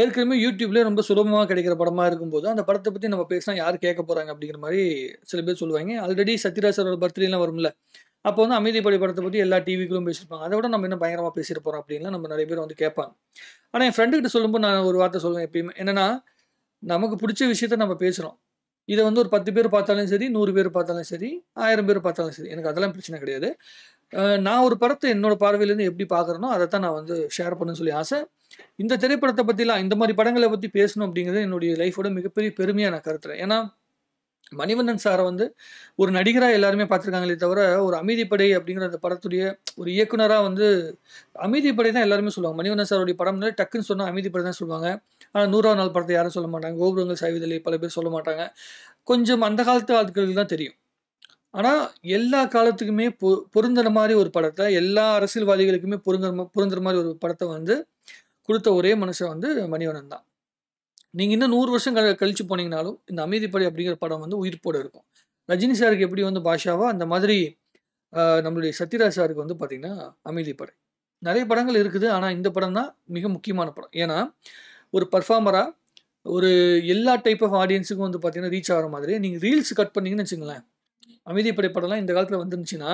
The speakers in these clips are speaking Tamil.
ஏற்கனவே யூடியூப்லேயே ரொம்ப சுலபமாக கிடைக்கிற படமாக இருக்கும்போது அந்த படத்தை பற்றி நம்ம பேசினா யார் கேட்க போகிறாங்க அப்படிங்கிற மாதிரி சில பேர் சொல்லுவாங்க ஆல்ரெடி சத்யராஜரோட பர்த்டேலாம் வரும்ல அப்போ வந்து படி படத்தை பற்றி எல்லா டிவிக்கும் பேசியிருப்பாங்க அதை விட நம்ம என்ன பயங்கரமாக பேசிட்டு போகிறோம் அப்படின்லாம் நம்ம நிறைய பேர் வந்து கேட்பாங்க ஆனால் என் ஃப்ரெண்டுக்கிட்ட சொல்லும்போது நான் ஒரு வார்த்தை சொல்லுவேன் எப்பயுமே என்னென்னா நமக்கு பிடிச்ச விஷயத்த நம்ம பேசுகிறோம் இதை வந்து ஒரு பத்து பேர் பார்த்தாலும் சரி நூறு பேர் பார்த்தாலும் சரி ஆயிரம் பேர் பார்த்தாலும் சரி எனக்கு அதெல்லாம் பிரச்சனை கிடையாது நான் ஒரு படத்தை என்னோட பார்வையிலேருந்து எப்படி பார்க்குறேனோ அதை தான் நான் வந்து ஷேர் பண்ணுன்னு சொல்லி ஆசை இந்த திரைப்படத்தை பற்றிலாம் இந்த மாதிரி படங்களை பற்றி பேசணும் அப்படிங்கிறது என்னுடைய லைஃபோட மிகப்பெரிய பெருமையாக நான் கருத்துறேன் ஏன்னா மணிவண்ணன் சாரை வந்து ஒரு நடிகராக எல்லாருமே பார்த்துருக்காங்களே தவிர ஒரு அமைதிப்படை அப்படிங்கிற அந்த படத்துடைய ஒரு இயக்குனராக வந்து அமைதிப்படை தான் எல்லாருமே சொல்லுவாங்க மணிவண்ணன் சாருடைய படம் டக்குன்னு சொன்னால் அமைதிப்படை தான் சொல்லுவாங்க ஆனால் நூறாவது நாள் படத்தை யாரும் சொல்ல மாட்டாங்க கோபுரங்கள் சாய்விதலி பல பேர் சொல்ல மாட்டாங்க கொஞ்சம் அந்த காலத்து ஆட்களுக்கு தான் தெரியும் ஆனால் எல்லா காலத்துக்குமே பொ பொருந்துற மாதிரி ஒரு படத்தை எல்லா அரசியல்வாதிகளுக்குமே பொருங்குற பொருந்துற மாதிரி ஒரு படத்தை வந்து கொடுத்த ஒரே மனுஷன் வந்து மணிவண்ணன் தான் நீங்கள் இன்னும் நூறு வருஷம் க கழித்து போனீங்கனாலும் இந்த அமைதிப்படி அப்படிங்கிற படம் வந்து உயிர்ப்போடு இருக்கும் ரஜினி சாருக்கு எப்படி வந்து பாஷாவோ அந்த மாதிரி நம்மளுடைய சத்யராஜ் சாருக்கு வந்து பார்த்திங்கன்னா அமைதிப்படை நிறைய படங்கள் இருக்குது ஆனால் இந்த படம் தான் மிக முக்கியமான படம் ஏன்னா ஒரு பர்ஃபார்மராக ஒரு எல்லா டைப் ஆஃப் ஆடியன்ஸுக்கும் வந்து பார்த்தீங்கன்னா ரீச் ஆகிற மாதிரி நீங்கள் ரீல்ஸ் கட் பண்ணிங்கன்னு வச்சுங்களேன் அமைதி படம்லாம் இந்த காலத்தில் வந்துருந்துச்சுன்னா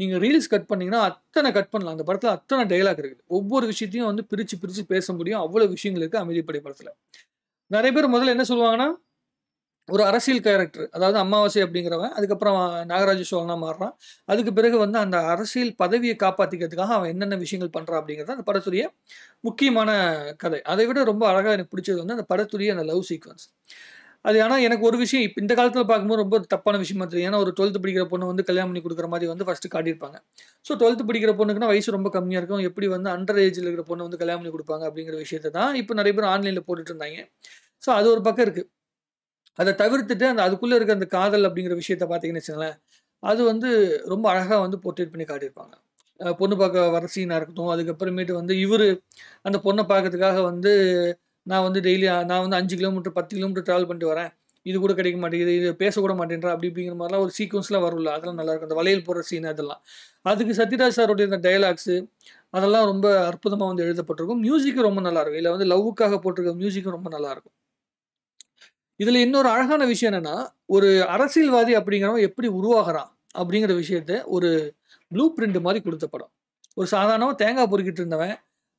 நீங்கள் ரீல்ஸ் கட் பண்ணிங்கன்னா அத்தனை கட் பண்ணலாம் அந்த படத்தில் அத்தனை டைலாக் இருக்குது ஒவ்வொரு விஷயத்தையும் வந்து பிரித்து பிரித்து பேச முடியும் அவ்வளோ விஷயங்கள் இருக்குது அமைதி படத்தில் நிறைய பேர் முதல்ல என்ன சொல்லுவாங்கன்னா ஒரு அரசியல் கேரக்டர் அதாவது அமாவாசை அப்படிங்கிறவன் அதுக்கப்புறம் நாகராஜ சோழனாக மாறுறான் அதுக்கு பிறகு வந்து அந்த அரசியல் பதவியை காப்பாற்றிக்கிறதுக்காக அவன் என்னென்ன விஷயங்கள் பண்ணுறான் அப்படிங்கிறது அந்த படத்துடைய முக்கியமான கதை அதை விட ரொம்ப அழகாக எனக்கு பிடிச்சது வந்து அந்த படத்துடைய அந்த லவ் சீக்வன்ஸ் அது ஆனால் எனக்கு ஒரு விஷயம் இப்போ இந்த காலத்தில் பார்க்கும்போது ரொம்ப தப்பான விஷயமா தெரியும் ஏன்னா ஒரு டுவெல்த்து படிக்கிற பொண்ணு வந்து கல்யாணம் பண்ணி கொடுக்குற மாதிரி வந்து ஃபஸ்ட்டு காட்டியிருப்பாங்க ஸோ டுவெல்த்து படிக்கிற பொண்ணுக்குன்னா வயசு ரொம்ப கம்மியாக இருக்கும் எப்படி வந்து அண்டர் ஏஜில் இருக்கிற பொண்ணு வந்து கல்யாணம் பண்ணி கொடுப்பாங்க அப்படிங்கிற விஷயத்தை தான் இப்போ நிறைய பேர் ஆன்லைனில் போட்டுட்டு இருந்தாங்க ஸோ அது ஒரு பக்கம் இருக்குது அதை தவிர்த்துட்டு அந்த அதுக்குள்ளே இருக்க அந்த காதல் அப்படிங்கிற விஷயத்த பார்த்தீங்கன்னு வச்சுங்களேன் அது வந்து ரொம்ப அழகாக வந்து போர்ட்ரேட் பண்ணி காட்டியிருப்பாங்க பொண்ணு பார்க்க வர சீனாக இருக்கட்டும் அதுக்கப்புறமேட்டு வந்து இவர் அந்த பொண்ணை பார்க்கறதுக்காக வந்து நான் வந்து டெய்லி நான் வந்து அஞ்சு கிலோமீட்டர் பத்து கிலோமீட்டர் ட்ராவல் பண்ணிட்டு வரேன் இது கூட கிடைக்க மாட்டேங்குது இது பேசக்கூட மாட்டேன்றா அப்படி அப்படிங்கிற மாதிரிலாம் ஒரு சீக்வன்ஸ்லாம் வரும்ல அதெல்லாம் நல்லாயிருக்கும் அந்த வளையல் போகிற சீன் அதெல்லாம் அதுக்கு சத்யராஜ் சாரோடைய இந்த டைலாக்ஸு அதெல்லாம் ரொம்ப அற்புதமாக வந்து எழுதப்பட்டிருக்கும் மியூசிக்கும் ரொம்ப நல்லாயிருக்கும் இல்லை வந்து லவ்வுக்காக போட்டிருக்க மியூசிக்கும் ரொம்ப நல்லாயிருக்கும் இதில் இன்னொரு அழகான விஷயம் என்னென்னா ஒரு அரசியல்வாதி அப்படிங்கிறவன் எப்படி உருவாகிறான் அப்படிங்கிற விஷயத்த ஒரு ப்ளூ பிரிண்ட் மாதிரி கொடுத்த படம் ஒரு சாதாரணமாக தேங்காய் பொறுக்கிட்டு இருந்தவன்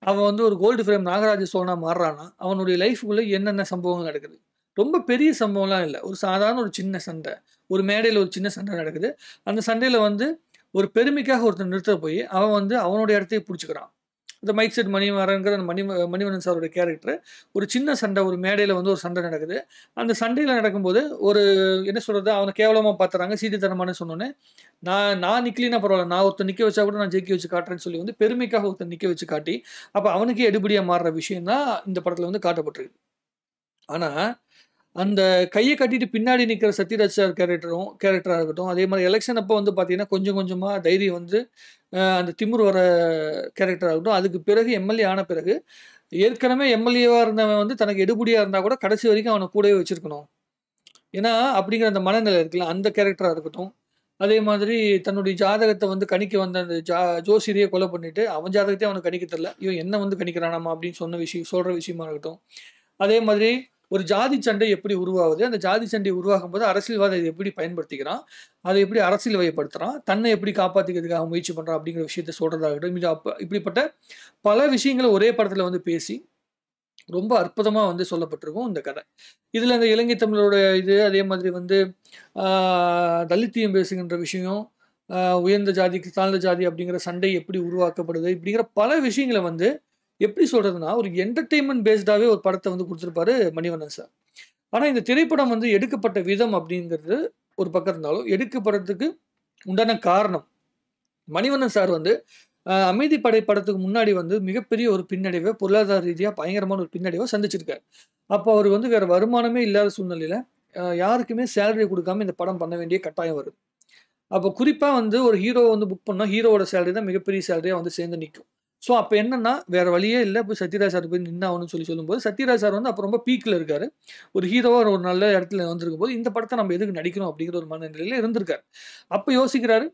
அவன் வந்து ஒரு கோல்டு ஃப்ரேம் நாகராஜ சோனா மாறுறான்னா அவனுடைய லைஃபுக்குள்ளே என்னென்ன சம்பவங்கள் நடக்குது ரொம்ப பெரிய சம்பவம்லாம் இல்லை ஒரு சாதாரண ஒரு சின்ன சண்டை ஒரு மேடையில் ஒரு சின்ன சண்டை நடக்குது அந்த சண்டையில் வந்து ஒரு பெருமைக்காக ஒருத்தர் நிறுத்த போய் அவன் வந்து அவனுடைய இடத்தையே பிடிச்சிக்கிறான் இந்த மைக் செட் மணிமாறங்கிற மணி மணிவணன் சாரோட கேரக்டர் ஒரு சின்ன சண்டை ஒரு மேடையில் வந்து ஒரு சண்டை நடக்குது அந்த சண்டையில் நடக்கும்போது ஒரு என்ன சொல்கிறது அவனை கேவலமாக பார்த்துறாங்க சீட்டுத்தனமானு சொன்னோன்னே நான் நான் நிற்கலினா பரவாயில்ல நான் ஒருத்தர் நிற்க வச்சா கூட நான் ஜெயிக்க வச்சு காட்டுறேன்னு சொல்லி வந்து பெருமைக்காக ஒருத்தர் நிற்க வச்சு காட்டி அப்போ அவனுக்கே எடுபடியாக மாறுற விஷயம் தான் இந்த படத்தில் வந்து காட்டப்பட்டிருக்கு ஆனால் அந்த கையை கட்டிட்டு பின்னாடி நிற்கிற சத்யராஜ் சார் கேரக்டரும் கேரக்டராக இருக்கட்டும் அதே மாதிரி எலெக்ஷன் அப்போ வந்து பார்த்தீங்கன்னா கொஞ்சம் கொஞ்சமாக தைரியம் வந்து அந்த திமுர் வர கேரக்டராக இருக்கட்டும் அதுக்கு பிறகு எம்எல்ஏ ஆன பிறகு ஏற்கனவே எம்எல்ஏவாக இருந்தவன் வந்து தனக்கு எடுபடியாக இருந்தால் கூட கடைசி வரைக்கும் அவனை கூடவே வச்சுருக்கணும் ஏன்னா அப்படிங்கிற அந்த மனநிலை இருக்குல்ல அந்த கேரக்டராக இருக்கட்டும் அதே மாதிரி தன்னுடைய ஜாதகத்தை வந்து கணிக்க வந்த அந்த ஜா ஜோசிரியை கொலை பண்ணிட்டு அவன் ஜாதகத்தையும் அவனுக்கு கணிக்க தெரில இவன் என்ன வந்து கணிக்கிறானாமா அப்படின்னு சொன்ன விஷயம் சொல்கிற விஷயமா இருக்கட்டும் அதே மாதிரி ஒரு ஜாதி சண்டை எப்படி உருவாகுது அந்த ஜாதி சண்டை உருவாகும் போது அரசியல்வாதம் இதை எப்படி பயன்படுத்திக்கிறான் அதை எப்படி அரசியல் வகைப்படுத்துகிறான் தன்னை எப்படி காப்பாற்றிக்கிறதுக்காக முயற்சி பண்ணுறான் அப்படிங்கிற விஷயத்தை சொல்கிறதாகட்டும் இது அப்போ இப்படிப்பட்ட பல விஷயங்களை ஒரே படத்தில் வந்து பேசி ரொம்ப அற்புதமாக வந்து சொல்லப்பட்டிருக்கும் இந்த கதை இதில் இந்த இலங்கை தமிழரோட இது அதே மாதிரி வந்து தலித்தியம் பேசுகின்ற விஷயம் உயர்ந்த ஜாதிக்கு தாழ்ந்த ஜாதி அப்படிங்கிற சண்டை எப்படி உருவாக்கப்படுது இப்படிங்கிற பல விஷயங்களை வந்து எப்படி சொல்கிறதுனா ஒரு என்டர்டெயின்மெண்ட் பேஸ்டாகவே ஒரு படத்தை வந்து கொடுத்துருப்பாரு மணிவண்ணன் சார் ஆனால் இந்த திரைப்படம் வந்து எடுக்கப்பட்ட விதம் அப்படிங்கிறது ஒரு பக்கம் இருந்தாலும் எடுக்கப்படுறதுக்கு உண்டான காரணம் மணிவண்ணன் சார் வந்து அமைதி படை படத்துக்கு முன்னாடி வந்து மிகப்பெரிய ஒரு பின்னடைவை பொருளாதார ரீதியாக பயங்கரமான ஒரு பின்னடைவை சந்திச்சிருக்காரு அப்போ அவர் வந்து வேறு வருமானமே இல்லாத சூழ்நிலையில் யாருக்குமே சேலரி கொடுக்காம இந்த படம் பண்ண வேண்டிய கட்டாயம் வருது அப்போ குறிப்பாக வந்து ஒரு ஹீரோ வந்து புக் பண்ணால் ஹீரோவோட சேலரி தான் மிகப்பெரிய சேலரியாக வந்து சேர்ந்து நிற்கும் ஸோ அப்போ என்னென்னா வேறு வழியே இல்லை போய் சத்யராஜ் சார் போய் நின்னாகணும்னு சொல்லி சொல்லும்போது சத்யராஜ் சார் வந்து அப்போ ரொம்ப பீக்கில் இருக்கார் ஒரு ஹீரோவாக ஒரு நல்ல இடத்துல வந்திருக்கும் போது இந்த படத்தை நம்ம எதுக்கு நடிக்கணும் அப்படிங்கிற ஒரு மனநிலையில் இருந்திருக்காரு அப்போ யோசிக்கிறாரு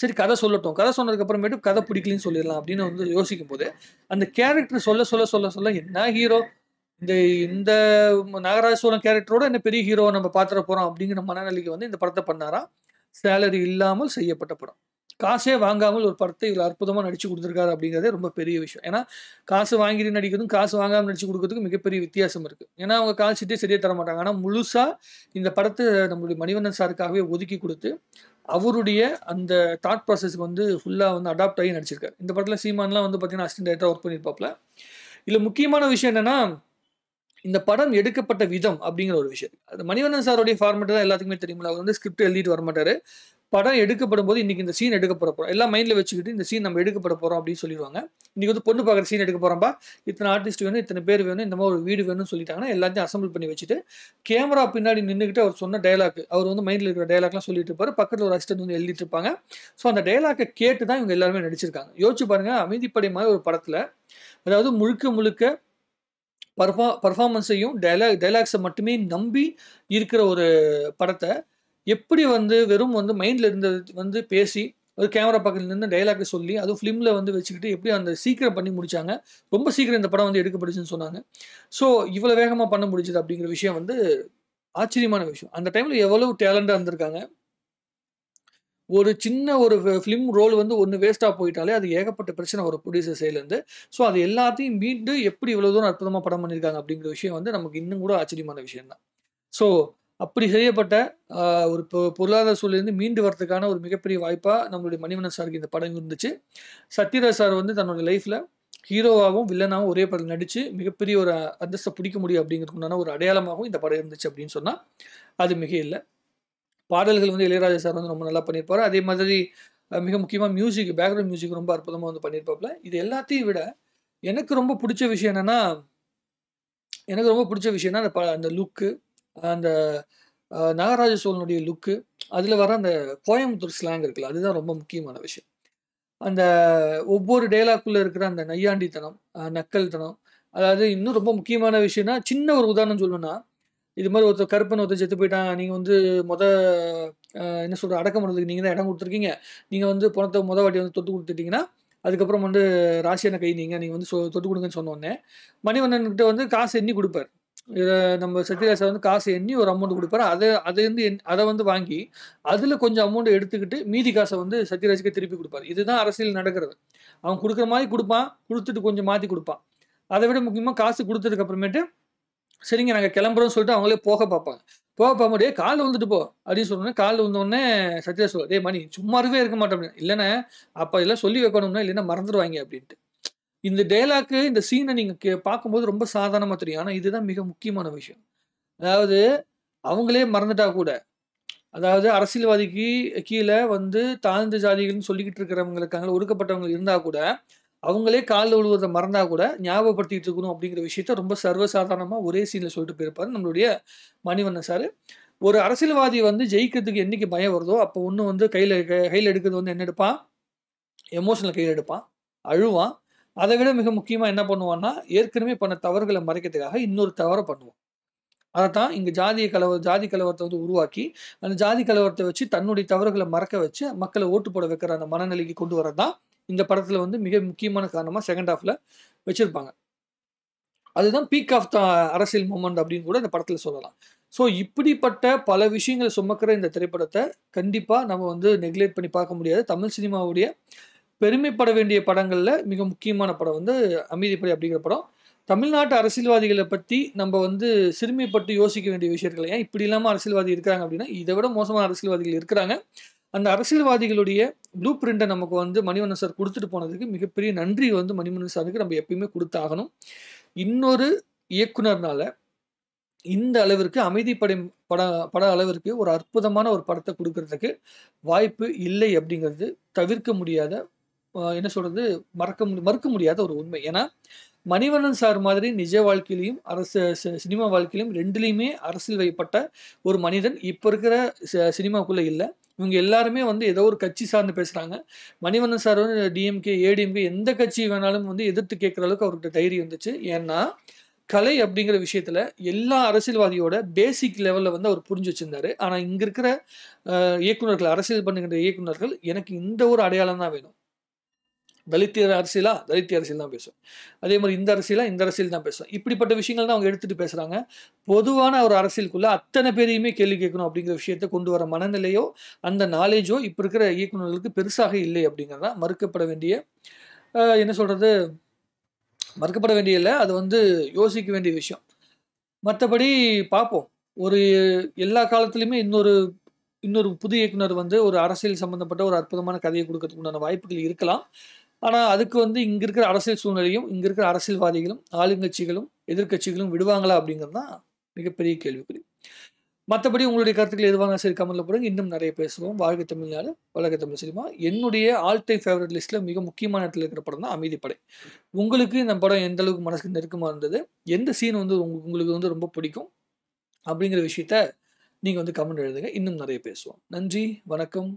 சரி கதை சொல்லட்டும் கதை சொன்னதுக்கப்புறமேட்டு கதை பிடிக்கலன்னு சொல்லிடலாம் அப்படின்னு வந்து யோசிக்கும் போது அந்த கேரக்டர் சொல்ல சொல்ல சொல்ல சொல்ல என்ன ஹீரோ இந்த இந்த நாகராஜ சோழன் கேரக்டரோட என்ன பெரிய ஹீரோவை நம்ம பார்த்துட போகிறோம் அப்படிங்கிற மனநிலைக்கு வந்து இந்த படத்தை பண்ணாரா சேலரி இல்லாமல் செய்யப்பட்ட படம் காசே வாங்காமல் ஒரு படத்தை இதில் அற்புதமாக நடித்து கொடுத்துருக்காரு அப்படிங்கிறதே ரொம்ப பெரிய விஷயம் ஏன்னா காசு வாங்கி நடிக்கிறதும் காசு வாங்காமல் நடித்து கொடுக்கறதுக்கும் மிகப்பெரிய வித்தியாசம் இருக்குது ஏன்னா அவங்க கால் சீட்டே சரியாக தர மாட்டாங்க ஆனால் முழுசாக இந்த படத்தை நம்மளுடைய மணிவண்ணன் சாருக்காகவே ஒதுக்கி கொடுத்து அவருடைய அந்த தாட் ப்ராசஸ் வந்து ஃபுல்லாக வந்து அடாப்ட் ஆகி நடிச்சிருக்காரு இந்த படத்தில் சீமான்லாம் வந்து பார்த்தீங்கன்னா அசிஸ்டன்ட் டைரக்டராக ஒர்க் பண்ணியிருப்பாப்பில் இதில் முக்கியமான விஷயம் என்னென்னா இந்த படம் எடுக்கப்பட்ட விதம் அப்படிங்கிற ஒரு விஷயம் அது மணிவண்ணன் சாருடைய ஃபார்மேட் தான் எல்லாத்துக்குமே தெரியுமில்ல அவர் வந்து ஸ்கிரிப்ட் எழுதிட்டு மாட்டார் படம் எடுக்கப்படும் போது இன்றைக்கி இந்த சீன் எடுக்கப்பட போகிறோம் எல்லாம் மைண்டில் வச்சுக்கிட்டு இந்த சீன் நம்ம எடுக்கப்பட போகிறோம் அப்படின்னு சொல்லிடுவாங்க இன்றைக்கி வந்து பொண்ணு பார்க்குற சீன் எடுக்க போகிறோம்பா இத்தனை ஆர்டிஸ்ட் வேணும் இத்தனை பேர் வேணும் இந்த மாதிரி ஒரு வீடு வேணும்னு சொல்லிட்டாங்கன்னா எல்லாத்தையும் அசம்பிள் பண்ணி வச்சுட்டு கேமரா பின்னாடி நின்றுக்கிட்டு அவர் சொன்ன டைலாக் அவர் வந்து மைண்டில் இருக்கிற டைலாக்லாம் சொல்லிட்டு இருப்பார் பக்கத்தில் ஒரு அசிஸ்டன்ட் வந்து எழுதிட்டு இருப்பாங்க ஸோ அந்த டைலாக்கை கேட்டு தான் இவங்க எல்லாருமே நடிச்சிருக்காங்க யோசிச்சு பாருங்கள் அமைதிப்படை மாதிரி ஒரு படத்தில் அதாவது முழுக்க முழுக்க பர்ஃபா பர்ஃபார்மன்ஸையும் டைலாக் டைலாக்ஸை மட்டுமே நம்பி இருக்கிற ஒரு படத்தை எப்படி வந்து வெறும் வந்து மைண்டில் இருந்தது வந்து பேசி ஒரு கேமரா பக்கத்தில் நின்று டைலாக் சொல்லி அதுவும் ஃபிலிமில் வந்து வச்சுக்கிட்டு எப்படி அந்த சீக்கிரம் பண்ணி முடித்தாங்க ரொம்ப சீக்கிரம் இந்த படம் வந்து எடுக்கப்படுச்சுன்னு சொன்னாங்க ஸோ இவ்வளோ வேகமாக பண்ண முடிச்சது அப்படிங்கிற விஷயம் வந்து ஆச்சரியமான விஷயம் அந்த டைமில் எவ்வளவு டேலண்டாக இருந்திருக்காங்க ஒரு சின்ன ஒரு ஃபிலிம் ரோல் வந்து ஒன்று வேஸ்ட்டாக போயிட்டாலே அது ஏகப்பட்ட பிரச்சனை ஒரு ப்ரொடியூசர் சைட்லேருந்து ஸோ அது எல்லாத்தையும் மீண்டு எப்படி இவ்வளோ தூரம் அற்புதமாக படம் பண்ணியிருக்காங்க அப்படிங்கிற விஷயம் வந்து நமக்கு இன்னும் கூட ஆச்சரியமான விஷயம் தான் ஸோ அப்படி செய்யப்பட்ட ஒரு பொருளாதார சூழலிருந்து மீண்டு வரதுக்கான ஒரு மிகப்பெரிய வாய்ப்பாக நம்மளுடைய மணிவண்ணன் சாருக்கு இந்த படம் இருந்துச்சு சத்யராஜ் சார் வந்து தன்னுடைய லைஃப்பில் ஹீரோவாகவும் வில்லனாகவும் ஒரே படம் நடித்து மிகப்பெரிய ஒரு அந்தஸ்தை பிடிக்க முடியும் அப்படிங்கிறதுக்கு உண்டான ஒரு அடையாளமாகவும் இந்த படம் இருந்துச்சு அப்படின்னு சொன்னால் அது மிக இல்லை பாடல்கள் வந்து இளையராஜா சார் வந்து ரொம்ப நல்லா பண்ணியிருப்பார் அதே மாதிரி மிக முக்கியமாக மியூசிக் பேக்ரவுண்ட் மியூசிக் ரொம்ப அற்புதமாக வந்து பண்ணியிருப்பாப்புல இது எல்லாத்தையும் விட எனக்கு ரொம்ப பிடிச்ச விஷயம் என்னென்னா எனக்கு ரொம்ப பிடிச்ச விஷயம்னா அந்த ப அந்த லுக்கு அந்த நாகராஜ சோழனுடைய லுக்கு அதில் வர அந்த கோயம்புத்தூர் ஸ்லாங் இருக்குல்ல அதுதான் ரொம்ப முக்கியமான விஷயம் அந்த ஒவ்வொரு டேலாக்குள்ளே இருக்கிற அந்த நையாண்டித்தனம் நக்கல் தனம் அதாவது இன்னும் ரொம்ப முக்கியமான விஷயம்னா சின்ன ஒரு உதாரணம் சொல்லணும்னா இது மாதிரி ஒருத்தர் கருப்பன் ஒருத்தர் செத்து போயிட்டான் நீங்கள் வந்து மொத என்ன சொல்கிற அடக்கம் பண்ணுறதுக்கு நீங்கள் தான் இடம் கொடுத்துருக்கீங்க நீங்கள் வந்து பணத்தை முத வாட்டி வந்து தொட்டு கொடுத்துட்டீங்கன்னா அதுக்கப்புறம் வந்து ராசியான கை நீங்கள் நீங்கள் வந்து சொ தொட்டு கொடுங்கன்னு சொன்னோடனே மணிவண்ணன்கிட்ட வந்து காசு எண்ணி கொடுப்பார் இதை நம்ம செட்டிலாசர் வந்து காசு எண்ணி ஒரு அமௌண்ட் கொடுப்பாரு அதை அதை வந்து அதை வந்து வாங்கி அதில் கொஞ்சம் அமௌண்ட் எடுத்துக்கிட்டு மீதி காசை வந்து சத்யராஜுக்கே திருப்பி கொடுப்பாரு இதுதான் அரசியல் நடக்கிறது அவன் கொடுக்குற மாதிரி கொடுப்பான் கொடுத்துட்டு கொஞ்சம் மாற்றி கொடுப்பான் அதை விட முக்கியமாக காசு கொடுத்ததுக்கு அப்புறமேட்டு சரிங்க நாங்கள் கிளம்புறோம்னு சொல்லிட்டு அவங்களே போக பார்ப்பாங்க போக பார்க்க காலில் வந்துட்டு போ அப்படின்னு சொன்னோன்னே காலில் வந்தோடனே சத்யராஜ் சொல்லுவார் டே மணி சும்மாவே இருக்க மாட்டோம் இல்லைன்னா அப்போ இதெல்லாம் சொல்லி வைக்கணும்னா இல்லைன்னா மறந்துடுவாங்க அப்படின்ட்டு இந்த டைலாக்கு இந்த சீனை நீங்கள் பார்க்கும்போது ரொம்ப சாதாரணமாக தெரியும் ஆனால் இதுதான் மிக முக்கியமான விஷயம் அதாவது அவங்களே மறந்துட்டா கூட அதாவது அரசியல்வாதிக்கு கீழே வந்து தாழ்ந்த ஜாதிகள்னு சொல்லிக்கிட்டு இருக்கிறவங்க இருக்காங்க ஒடுக்கப்பட்டவங்க இருந்தால் கூட அவங்களே காலில் விழுவதை மறந்தா கூட ஞாபகப்படுத்திட்டு இருக்கணும் அப்படிங்கிற விஷயத்த ரொம்ப சர்வசாதாரணமாக ஒரே சீனில் சொல்லிட்டு போயிருப்பாரு நம்மளுடைய மணிவண்ண சார் ஒரு அரசியல்வாதி வந்து ஜெயிக்கிறதுக்கு என்றைக்கு பயம் வருதோ அப்போ ஒன்று வந்து கையில் கையில் எடுக்கிறது வந்து என்ன எடுப்பான் எமோஷனில் கையில் எடுப்பான் அழுவான் அதை விட மிக முக்கியமாக என்ன பண்ணுவோன்னா ஏற்கனவே பண்ண தவறுகளை மறைக்கிறதுக்காக இன்னொரு தவறை பண்ணுவோம் அதை தான் இங்கே ஜாதிய கலவ ஜாதி கலவரத்தை வந்து உருவாக்கி அந்த ஜாதி கலவரத்தை வச்சு தன்னுடைய தவறுகளை மறக்க வச்சு மக்களை ஓட்டு போட வைக்கிற அந்த மனநிலைக்கு கொண்டு தான் இந்த படத்தில் வந்து மிக முக்கியமான காரணமாக செகண்ட் ஹாஃபில் வச்சுருப்பாங்க அதுதான் பீக் ஆஃப் த அரசியல் மூமெண்ட் அப்படின்னு கூட இந்த படத்தில் சொல்லலாம் ஸோ இப்படிப்பட்ட பல விஷயங்களை சுமக்கிற இந்த திரைப்படத்தை கண்டிப்பாக நம்ம வந்து நெக்லெக்ட் பண்ணி பார்க்க முடியாது தமிழ் சினிமாவுடைய பெருமைப்பட வேண்டிய படங்களில் மிக முக்கியமான படம் வந்து அமைதிப்படி அப்படிங்கிற படம் தமிழ்நாட்டு அரசியல்வாதிகளை பற்றி நம்ம வந்து சிறுமைப்பட்டு யோசிக்க வேண்டிய விஷயங்கள் ஏன் இப்படி இல்லாமல் அரசியல்வாதி இருக்கிறாங்க அப்படின்னா இதை விட மோசமான அரசியல்வாதிகள் இருக்கிறாங்க அந்த அரசியல்வாதிகளுடைய ப்ளூ பிரிண்ட்டை நமக்கு வந்து மணிவண்ணன் சார் கொடுத்துட்டு போனதுக்கு மிகப்பெரிய நன்றி வந்து மணிமணன் சாருக்கு நம்ம எப்பயுமே கொடுத்தாகணும் இன்னொரு இயக்குனர்னால இந்த அளவிற்கு அமைதி படம் பட பட அளவிற்கு ஒரு அற்புதமான ஒரு படத்தை கொடுக்கறதுக்கு வாய்ப்பு இல்லை அப்படிங்கிறது தவிர்க்க முடியாத என்ன சொல்றது மறக்க மறுக்க முடியாத ஒரு உண்மை ஏன்னா மணிவண்ணன் சார் மாதிரி நிஜ வாழ்க்கையிலையும் அரசு சினிமா வாழ்க்கையிலையும் ரெண்டுலேயுமே அரசியல் வைப்பட்ட ஒரு மனிதன் இப்போ இருக்கிற சினிமாவுக்குள்ளே இல்லை இவங்க எல்லாருமே வந்து ஏதோ ஒரு கட்சி சார்ந்து பேசுகிறாங்க மணிவண்ணன் சார் வந்து டிஎம்கே ஏடிஎம்கே எந்த கட்சி வேணாலும் வந்து எதிர்த்து கேட்குற அளவுக்கு அவர்கிட்ட தைரியம் வந்துச்சு ஏன்னா கலை அப்படிங்கிற விஷயத்தில் எல்லா அரசியல்வாதியோட பேசிக் லெவலில் வந்து அவர் புரிஞ்சு வச்சுருந்தாரு ஆனால் இங்கே இருக்கிற இயக்குநர்கள் அரசியல் பண்ணுகின்ற இயக்குநர்கள் எனக்கு இந்த ஒரு அடையாளம் தான் வேணும் தலித்தியர் அரசியலா தலித்திய அரசியல் தான் பேசும் அதே மாதிரி இந்த அரசியலா இந்த அரசியல் தான் பேசும் இப்படிப்பட்ட விஷயங்கள் தான் அவங்க எடுத்துகிட்டு பேசுகிறாங்க பொதுவான ஒரு அரசியலுக்குள்ளே அத்தனை பேரையுமே கேள்வி கேட்கணும் அப்படிங்கிற விஷயத்தை கொண்டு வர மனநிலையோ அந்த நாலேஜோ இப்போ இருக்கிற இயக்குநர்களுக்கு பெருசாக இல்லை அப்படிங்கிறதா மறுக்கப்பட வேண்டிய என்ன சொல்கிறது மறுக்கப்பட வேண்டிய இல்லை அது வந்து யோசிக்க வேண்டிய விஷயம் மற்றபடி பார்ப்போம் ஒரு எல்லா காலத்துலேயுமே இன்னொரு இன்னொரு புது இயக்குனர் வந்து ஒரு அரசியல் சம்மந்தப்பட்ட ஒரு அற்புதமான கதையை கொடுக்கறதுக்கு உண்டான வாய்ப்புகள் இருக்கலாம் ஆனால் அதுக்கு வந்து இங்கே இருக்கிற அரசியல் சூழ்நிலையும் இங்கே இருக்கிற அரசியல்வாதிகளும் ஆளுங்கட்சிகளும் எதிர்கட்சிகளும் விடுவாங்களா அப்படிங்கிறது தான் மிகப்பெரிய கேள்விக்குறி மற்றபடி உங்களுடைய கருத்துக்கள் எதுவாக சரி கமலில் போடுங்க இன்னும் நிறைய பேசுவோம் வாழ்க தமிழ்நாடு வழக்க தமிழ் சினிமா என்னுடைய ஆல் டைம் ஃபேவரட் லிஸ்ட்டில் மிக முக்கியமான இடத்துல இருக்கிற படம் தான் அமைதி படை உங்களுக்கு இந்த படம் எந்த அளவுக்கு மனசுக்கு நெருக்கமாக இருந்தது எந்த சீன் வந்து உங்களுக்கு வந்து ரொம்ப பிடிக்கும் அப்படிங்கிற விஷயத்த நீங்கள் வந்து கமெண்ட் எழுதுங்க இன்னும் நிறைய பேசுவோம் நன்றி வணக்கம்